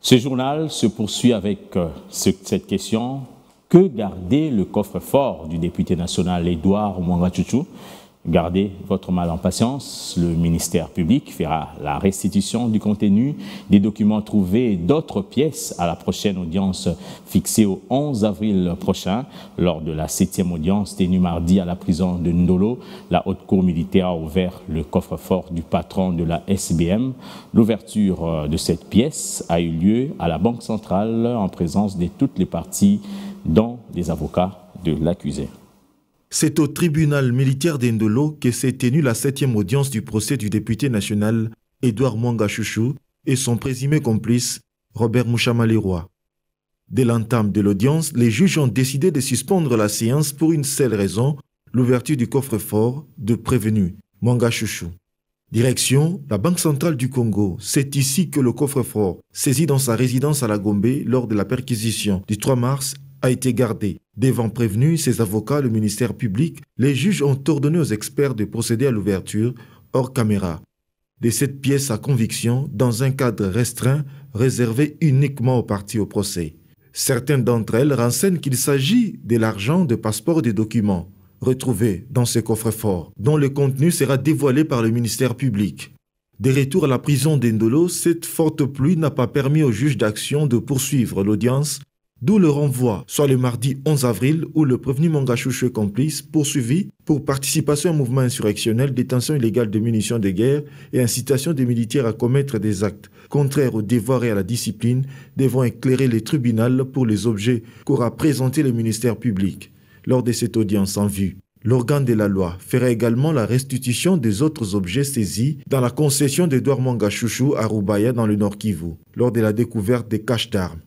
Ce journal se poursuit avec euh, cette question que garder le coffre-fort du député national Édouard Mwangatchouchou Gardez votre mal en patience, le ministère public fera la restitution du contenu des documents trouvés et d'autres pièces à la prochaine audience fixée au 11 avril prochain lors de la septième audience tenue mardi à la prison de Ndolo. La haute cour militaire a ouvert le coffre-fort du patron de la SBM. L'ouverture euh, de cette pièce a eu lieu à la Banque centrale en présence de toutes les parties dont les avocats de l'accusé. C'est au tribunal militaire d'Indolo que s'est tenue la septième audience du procès du député national Édouard Mwanga Chouchou et son présumé complice Robert Mouchama Leroy. Dès l'entame de l'audience, les juges ont décidé de suspendre la séance pour une seule raison, l'ouverture du coffre-fort de prévenu Mwanga Chouchou. Direction la Banque centrale du Congo. C'est ici que le coffre-fort, saisi dans sa résidence à la Gombe lors de la perquisition du 3 mars, a été gardé. Devant prévenus, ses avocats, le ministère public, les juges ont ordonné aux experts de procéder à l'ouverture hors caméra de cette pièce à conviction dans un cadre restreint réservé uniquement aux parties au procès. Certaines d'entre elles renseignent qu'il s'agit de l'argent de passeports des documents retrouvés dans ces coffres-forts, dont le contenu sera dévoilé par le ministère public. Des retours à la prison d'Endolo, cette forte pluie n'a pas permis au juge d'action de poursuivre l'audience D'où le renvoi, soit le mardi 11 avril, où le prévenu Mangachouchou complice, poursuivi pour participation à un mouvement insurrectionnel, détention illégale de munitions de guerre et incitation des militaires à commettre des actes contraires au devoir et à la discipline, devant éclairer les tribunaux pour les objets qu'aura présenté le ministère public lors de cette audience en vue. L'organe de la loi fera également la restitution des autres objets saisis dans la concession d'Edouard Mangachouchou à Roubaïa, dans le Nord Kivu, lors de la découverte des caches d'armes.